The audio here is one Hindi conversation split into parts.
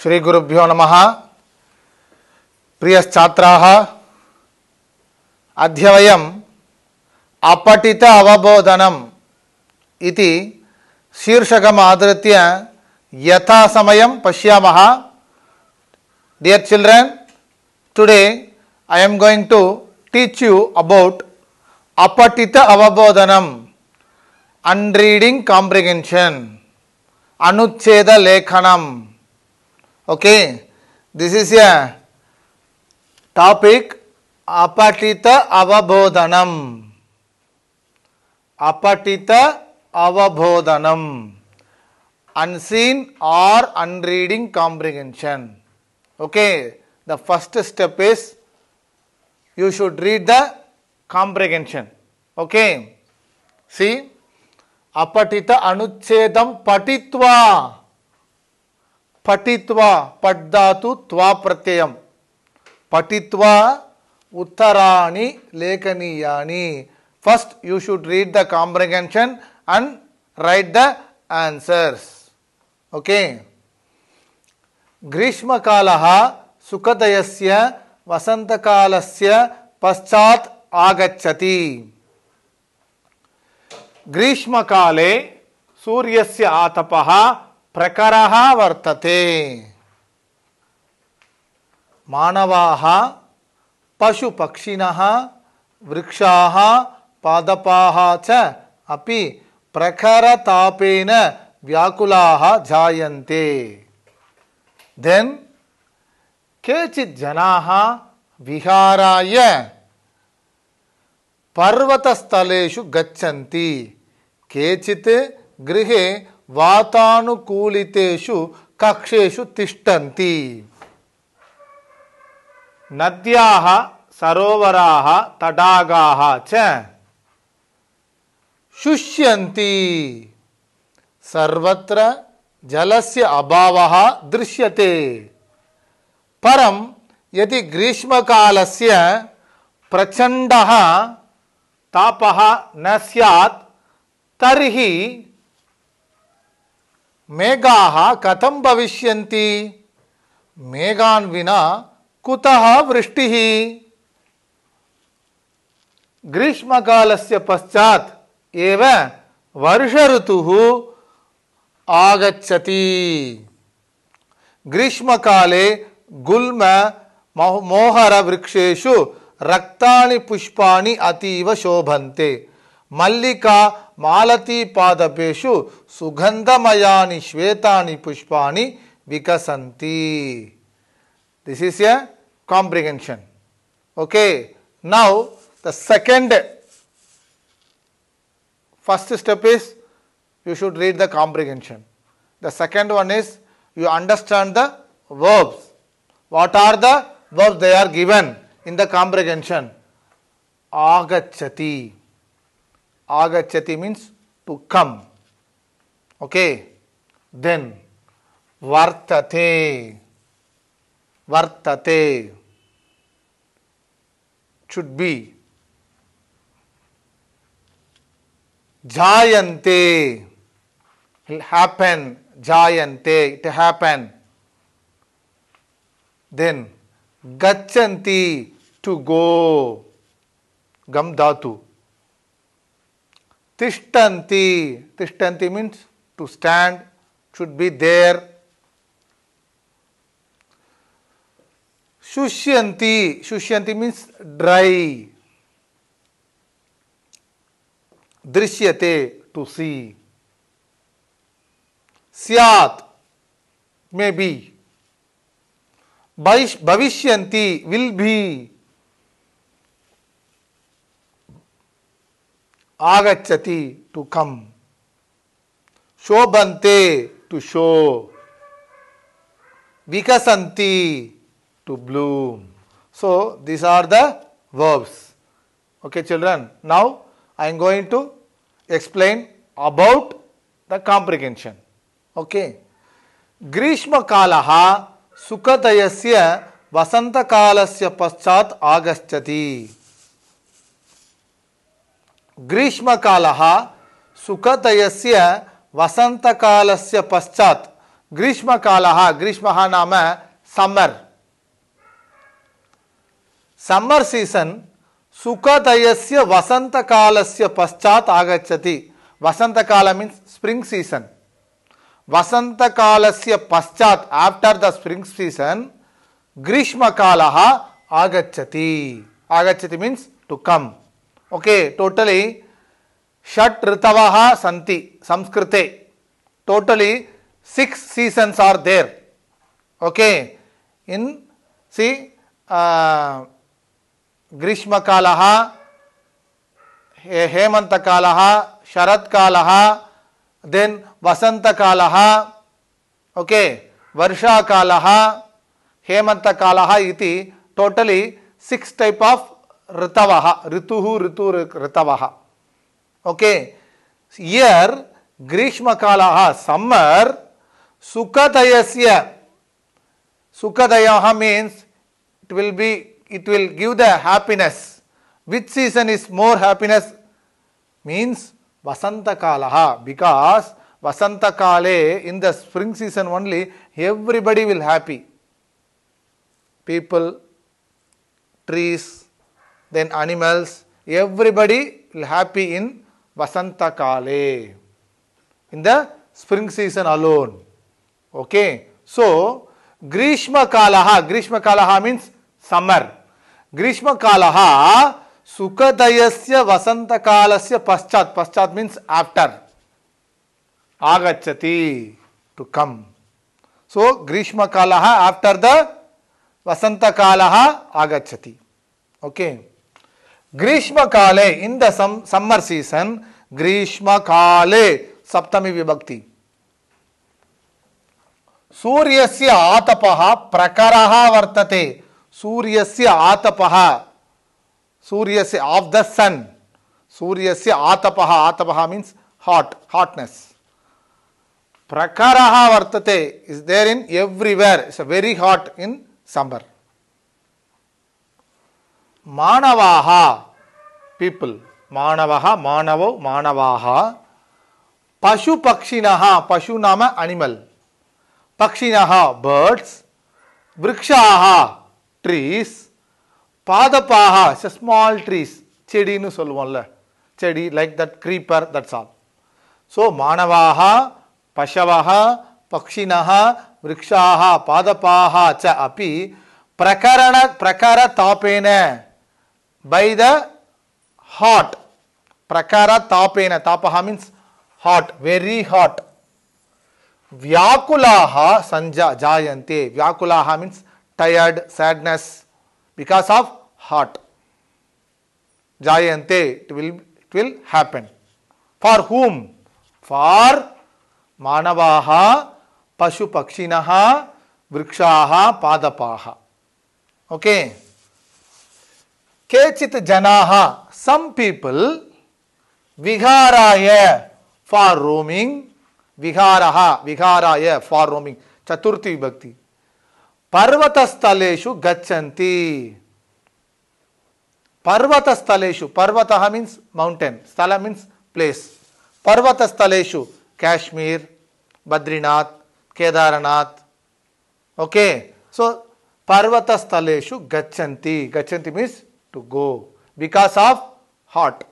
శ్రీ గురుభ్యో నమ ప్రియశ్చాత్రా అధ్యవయం అపఠిత అవబోధనం ఇది శీర్షకం ఆదృత్య యథాసమయం పశ్యామ dear children today I'm going to teach you about అపఠిత అవబోధనం అన్ రీడింగ్ కాంప్రిహెన్షన్ అనుచ్ఛేద లేఖనం Okay, this is a topic apatita avabodhanam. Apatita avabodhanam. Unseen or unreading comprehension. Okay, the first step is you should read the comprehension. Okay, see. Apatita अनुच्छेदम patitva. పటిత్వా పడ్ధాతు త్వా ప్రత్యయం పటిత్వా ఉత్తరాని లేఖనీయాని first you should read the comprehension and write the answers okay గ్రీష్మకాల సుఖదయస్య వసంతకాలస్య పశ్చాత్ ఆగచ్చతి గ్రీష్మకాలే సూర్యస్య ఆతప प्रकार वर्तते मानवा पशुपक्षिण वृक्षा पादपा च प्रखरतापेन व्याकुला जायन्ते देन केचि जना विहाराय पर्वतस्थलेषु गृहे वातानुकूलितेषु कक्षेषु तिष्ठन्ति नद्याः सरोवराः तडागाः च शुष्यन्ति सर्वत्र जलस्य अभावः दृश्यते परं यदि ग्रीष्मकालस्य प्रचण्डः तापः न स्यात् तर्हि मेघाः कथं भविष्यन्ति मेघान् विना कुतः वृष्टिः ग्रीष्मकालस्य पश्चात् एव वर्षऋतुः ग्रीष्मकाले गुल्मोहरवृक्षेषु रक्तानि पुष्पाणि अतीव शोभन्ते मल्लिका మాలతీ పాదపేషు సుగంధమయాని శ్వేతాని పుష్పాని వికసంతి this is a comprehension okay now the second first step is you should read the comprehension the second one is you understand the verbs what are the verbs they are given in the comprehension ఆగచ్చతి Agachati means to come. Okay. Then Vartate. Vartate should be Jayante will happen. Jayante it happen. Then Gachanti to go. Gam dhatu. Tishtanti. Tishtanti means to stand, should be there. Shushyanti. Shushyanti means dry. Drishyate, to see. Syat, may be. Bhavishyanti, will be. agachati to come shobante to show vikasanti to bloom so these are the verbs okay children now i am going to explain about the comprehension okay ग्रीष्म काल सुखतयस्य वसंत कालस्य पश्चात आगछति ग्रीष्म ग्रीष्मकाल सुखतयस्य वसन्तकालस्य पश्चात् ग्रीष्मकालः ग्रीष्म नाम समर समर वसंत काल से पश्चात आगछति वसंत काल मीन स्प्रिंग मीन्स् वसंत काल से पश्चात आफ्टर द स्प्रिङ्ग् सीसन् ग्रीष्मकालः आगछति आगछति mean to come okay totally shat santi samskrite totally six seasons are there okay in see uh, grishma kalaha hemanta kalaha sharat kalaha then vasanta kalaha okay varsha kalaha hemanta kalaha iti totally six type of ரித்தவஹா ரித்துஹு ரித்து ரித்தவஹா ஓகே இயர் கிரீஷ்மகாலாக சம்மர் சுகதயசிய சுகதயாக means it will be it will give the happiness which season is more happiness means vasanta kalaha because vasanta kale in the spring season only everybody will happy people trees then animals, everybody will happy in Vasanta Kale, in the spring season alone. Okay, so Grishma Kalaha, Grishma Kalaha means summer. Grishma Kalaha, Sukadayasya Vasanta Kalasya Paschat, Paschat means after. Agachati, to come. So Grishma Kalaha after the Vasanta Kalaha Agachati. Okay. ग्रीष्म काले इन द समर सीजन ग्रीष्म काले सप्तमी विभक्ति से आतप प्रखर वर्तते आतप सूर्य से ऑफ द सूर्य से आतप आतप मीन हॉट हाट्नेस् प्रकरः वर्तते is there in everywhere it's very hot in summer मानवाह पीपल मानवाह मानव मानवाह पशु पक्षिण पशु नाम एनिमल पक्षिण बर्ड्स वृक्षाह ट्रीस पादपाह स्मॉल ट्रीस चेड़ी like that creeper that's all so मानवाह पशव पक्षिण वृक्षा पादपाह अभी प्रकरण प्रकार तापेन by the hot. Prakara tapena. Tapaha means hot, very hot. Vyakulaha sanja jayante. Vyakulaha means tired, sadness because of hot. Jayante, it will, it will happen. For whom? For manavaha, pashu pakshinaha, vrikshaha, padapaha. Okay. Kechit janaha, some people, viharaya, for roaming, viharaha, viharaya, for roaming, chaturthi vibhakti. पर्वतस्थलेषु गच्छन्ति पर्वतस्थलेषु पर्वतः मीन्स् माउंटेन स्थल मीन्स् प्लेस् पर्वतस्थलेषु काश्मीर् बद्रीनाथ केदारनाथ ओके सो पर्वतस्थलेषु गच्छन्ति गच्छन्ति means to go because of hot.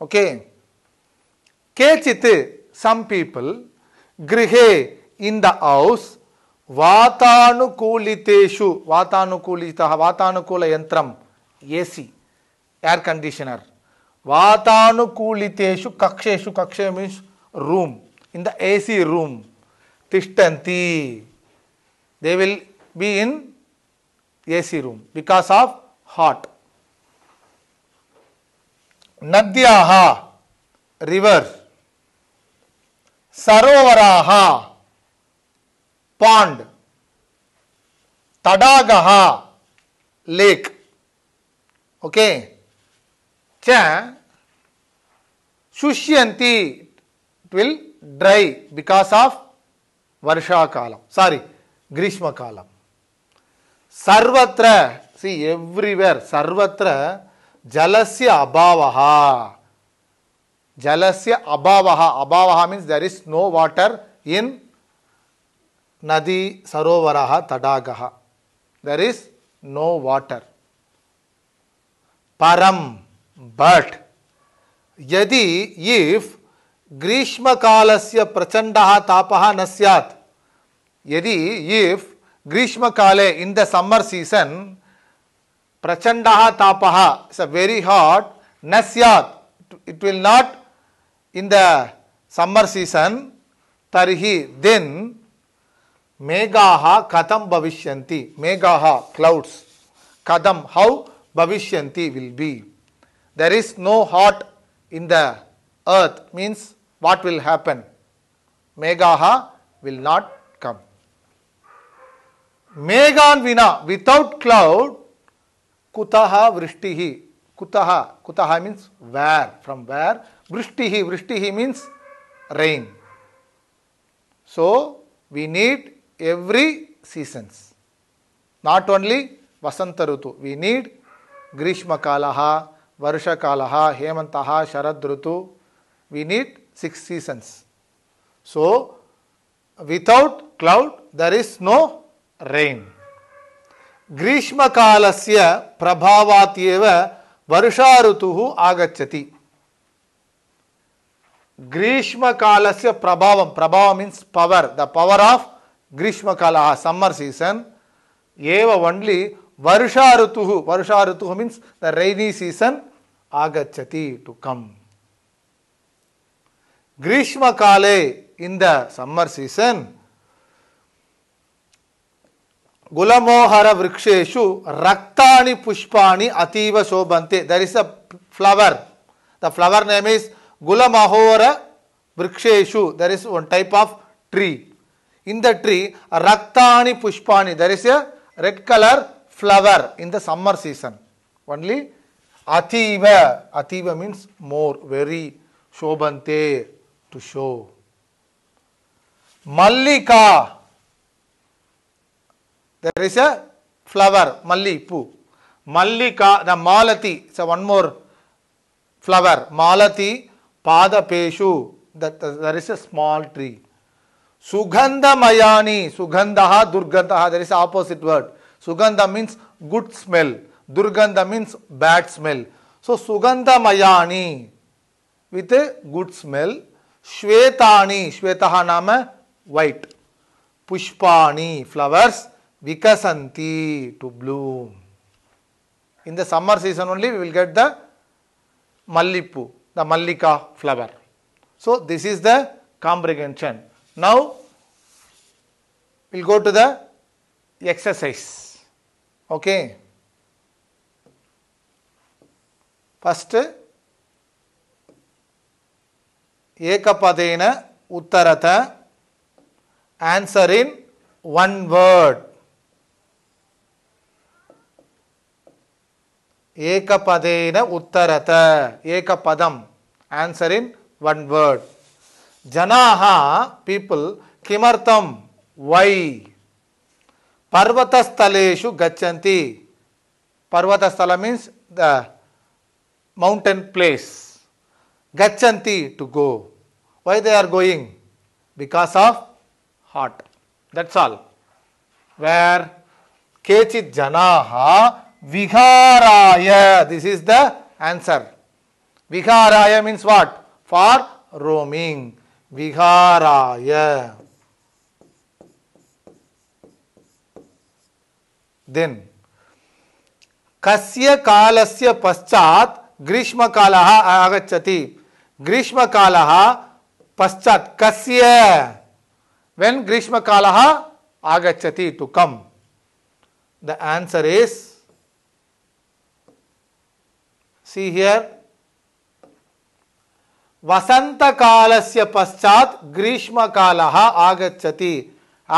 Okay. Kechit, some people, grihe, in the house, vatanukuliteshu, vatanukulitaha, vatanukula yantram, AC, air conditioner. Vatanukuliteshu, kakshesu, kakshe means room, in the AC room, tishtanti, they will be in AC room because of hot नद्या रिवर सरोवरा पांड तड़ाग लेक ओके शुष्यंती it will dry because of वर्षाकाल सॉरी ग्रीष्मकाल सर्वत्र सी एव्रीवेर सर्वत्र जलस्य अभाव जलस्य अभाव अभाव means there is no water in नदी सरोवर तड़ाग देर इज नो वाटर परम बट यदि इफ ग्रीष्म काल से प्रचंड ताप न सैत् यदि इफ ग्रीष्म काले in the summer season Prachandaha tapaha is a very hot. Nasyat, it will not in the summer season. Tarihi, then Megaha katham bhavishyanti. Megaha, clouds. Katham, how bhavishyanti will be. There is no hot in the earth means what will happen? Megaha will not come. Megan vina, without cloud, कुतः वृष्टि कुतः कुतः मीन्स वेर फ्रॉम वेर वृष्टि वृष्टि means rain so we need every seasons not only वसंत ऋतु वी नीड ग्रीष्मकाल वर्षकाल हेमंत शरद ऋतु we need six seasons so without cloud there no rains ग्रीष्मकालस्य प्रभावात् एव वर्षा ऋतुः आगच्छति ग्रीष्मकालस्य प्रभावं प्रभाव mean power the power of ग्रीष्मकालः सम्मर् सीसन् एव ओन्लि वर्षा ऋतु वर्षा ऋतु मीन द रैनी सीसन् आगच्छति टु कम् ग्रीष्मकाले इन् द सम्मर् सीसन् ಗುಲಮೋಹರ ವೃಕ್ಷೇಶು ರಕ್ತಾಣಿ ಪುಷ್ಪಾಣಿ ಅತೀವ ಶೋಭಂತೆ there is a flower the flower name is ಗುಲಮಹೋರ ವೃಕ್ಷೇಶು there is one type of tree in the tree ರಕ್ತಾಣಿ ಪುಷ್ಪಾಣಿ there is a red colour flower in the summer season only ಅತೀವ ಅತೀವ ಮೀನ್ಸ್ ಮೋರ್ ವೆರಿ ಶೋಭಂತೆ ಟು ಶೋ ಮಲ್ಲಿಕಾ There is a flower, Malli, Poo. Mallika, the Malati, so one more flower, Malati, peshu. that, there is a small tree. Sugandha Mayani, Sugandha, Durgandha, there is opposite word. Sugandha means good smell, Durgandha means bad smell. So, Sugandha Mayani with a good smell, shvetani Shwetaha nama white, Pushpani, flowers, Vikasanti to bloom. In the summer season only we will get the Mallipu, the Mallika flower. So, this is the comprehension. Now, we will go to the exercise. Okay. First, Ekapadena Uttarata answer in one word. एकपदेन उत्तरत एकपदम आंसर इन वन वर्ड जनाः पीपल किमर्थम वै पर्वतस्थलेषु गच्छन्ति पर्वतस्थल means the mountain place gachanti to go why they are going because of hot that's all where kechit janaha Viharaya. This is the answer. Viharaya means what? For roaming. Viharaya. Then, Kasya Kalasya Paschat Grishma Kalaha Agachati. Grishma Kalaha Paschat Kasya. When Grishma Kalaha Agachati to come. The answer is see here पश्चात पश्चात् काल आगछति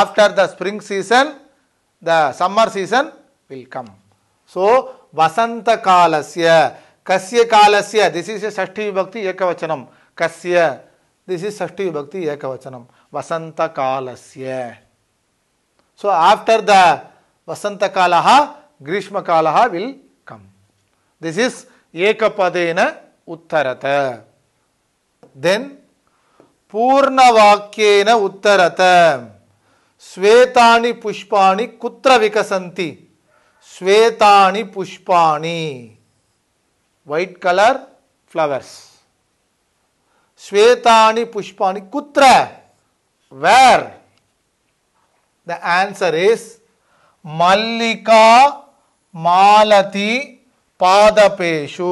after the spring season the summer season will come so वसन्तकालस्य कस्य कालस्य दिस् इस् षष्ठीविभक्ति एकवचनं कस्य दिस् इस् षष्ठीविभक्ति एकवचनं से सो आफ्टर् द ग्रीष्म काल विल कम दिस् इज ఏకపదేన ఉత్తరత దెన్ పూర్ణవాక్యేన ఉత్తరత శ్వేతాని పుష్పాణి కుత్ర వికసంతి శ్వేతాని పుష్పాణి వైట్ కలర్ ఫ్లవర్స్ శ్వేతాని పుష్పాణి కుత్ర వేర్ ద ఆన్సర్ ఇస్ మల్లికా మాలతి पादपेशु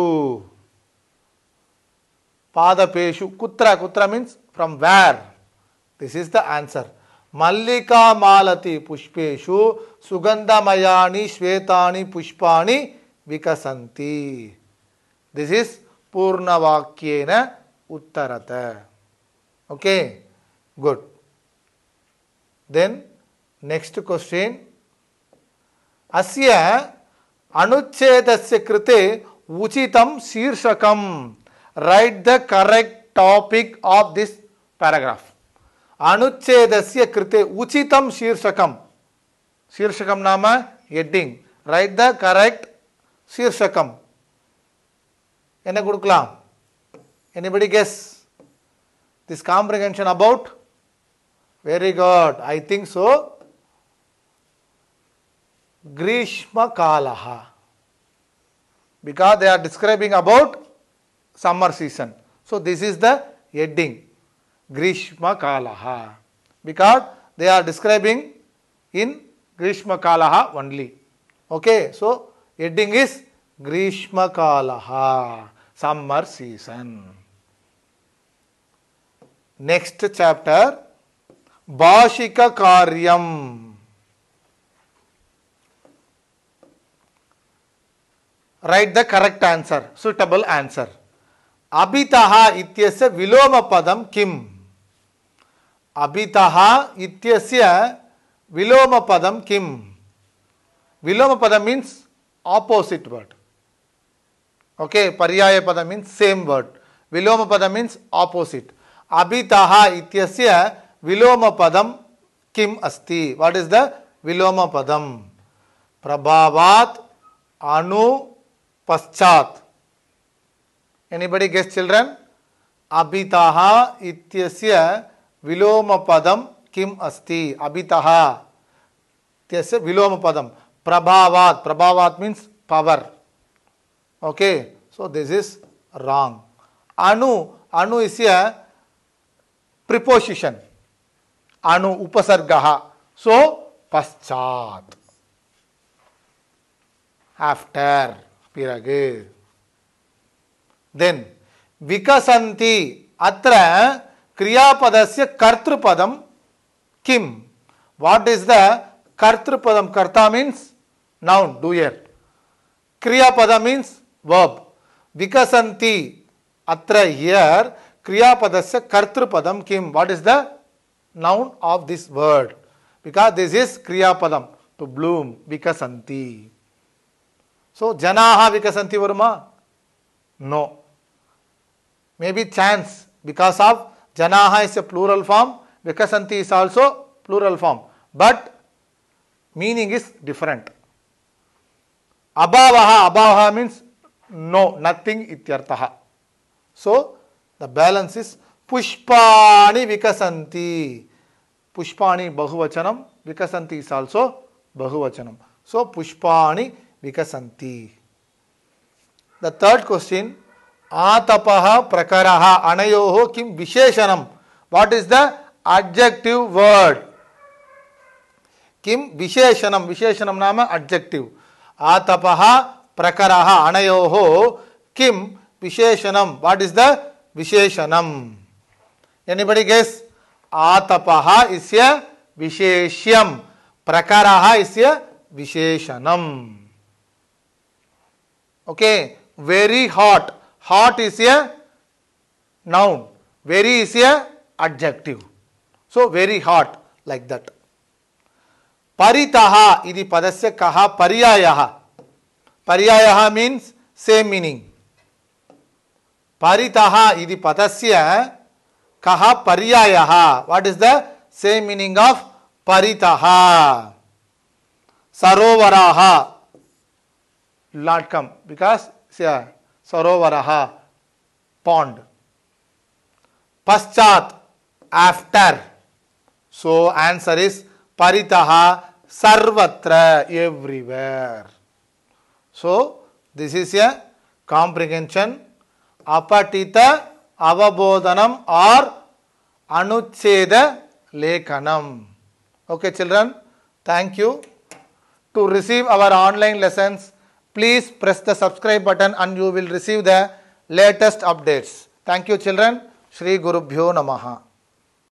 पादपेशु कुत्र कुत्र means from where this is the answer मल्लिका मालति पुष्पेशु सुगंधमयानी श्वेतानी पुष्पाणी विकसंती दिस इज पूर्णवाक्यन उत्तरत okay good then next question अस्य అనుచ్ఛేదస్య కృతే ఉచితం శీర్షకం right the correct topic of this paragraph అనుచ్ఛేదస్య కృతే ఉచితం శీర్షకం శీర్షకం నామ హెడ్డింగ్ రైట్ ద కరెక్ట్ శీర్షకం ఎన్న கொடுக்கலாம் anybody guess this comprehension about very good I think so Grishma Kalaha. Because they are describing about summer season. So this is the heading. Grishma Kalaha. Because they are describing in Grishma Kalaha only. Okay, so heading is Grishma Kalaha, summer season. Next chapter, Bashika Karyam. write the correct answer, suitable answer. Abitaha ityasya viloma padam kim? Abitaha ityasya viloma padam kim? Viloma padam means opposite word. Okay, pariyaya padam means same word. Viloma padam means opposite. Abitaha ityasya viloma padam kim asti? What is the viloma padam? Prabhavat anu पश्चात एनीबडी गेस्ट चिल्ड्रन अभितः इत्यस्य पदम किम अस्ति अभितः इत्यस्य पदम प्रभावात प्रभावात means power okay so this is wrong अणु अणु इस प्रिपोजिशन अणु उपसर्ग सो पश्चात आफ्टर பிறகு தென் விகசந்தி அத்த கிரியாபதஸ்ய கர்த்திருபதம் கிம் வாட் இஸ் த கர்த்திருபதம் கர்த்தா மீன்ஸ் நவுன் டூயர் கிரியாபத மீன்ஸ் verb விகசந்தி அத்த ஹியர் கிரியாபதஸ்ய கர்த்திருபதம் கிம் what is the noun of this word because this is கிரியாபதம் டு ப்ளூம் விகசந்தி సో జనాహ వికసంతి వర్మ no maybe chance because of జనాహ ఇస్ ఎ ప్లూరల్ ఫామ్ వికసంతి is also plural form but meaning is different అభావ అభావ మీన్స్ నో నథింగ్ ఇత్యర్థ సో ద బ్యాలెన్స్ ఇస్ పుష్పాణి వికసంతి పుష్పాణి బహువచనం వికసంతి ఇస్ ఆల్సో బహువచనం సో పుష్పాణి Vikasanti. The third question Atapaha Prakaraha Anayoho Kim Visheshanam. What is the adjective word? Kim Visheshanam. Visheshanam nama adjective. Atapaha Prakaraha Anayoho Kim Visheshanam. What is the Visheshanam? Anybody guess? Atapaha is a Visheshyam. Prakaraha is a Visheshanam. okay very hot hot is a noun very is a adjective so very hot like that paritaha idi padasya kaha pariyayah pariyayah means same meaning paritaha idi padasya kaha pariyayah what is the same meaning of paritaha sarovaraha will not come because see, uh, Sarovaraha, pond. Paschat, after. So answer is Paritaha Sarvatra, everywhere. So this is a comprehension. Apatita avabodhanam or Anucheda Lekanam. Okay, children, thank you. To receive our online lessons, Please press the subscribe button and you will receive the latest updates. Thank you children. Shri Gurubhyo Namaha.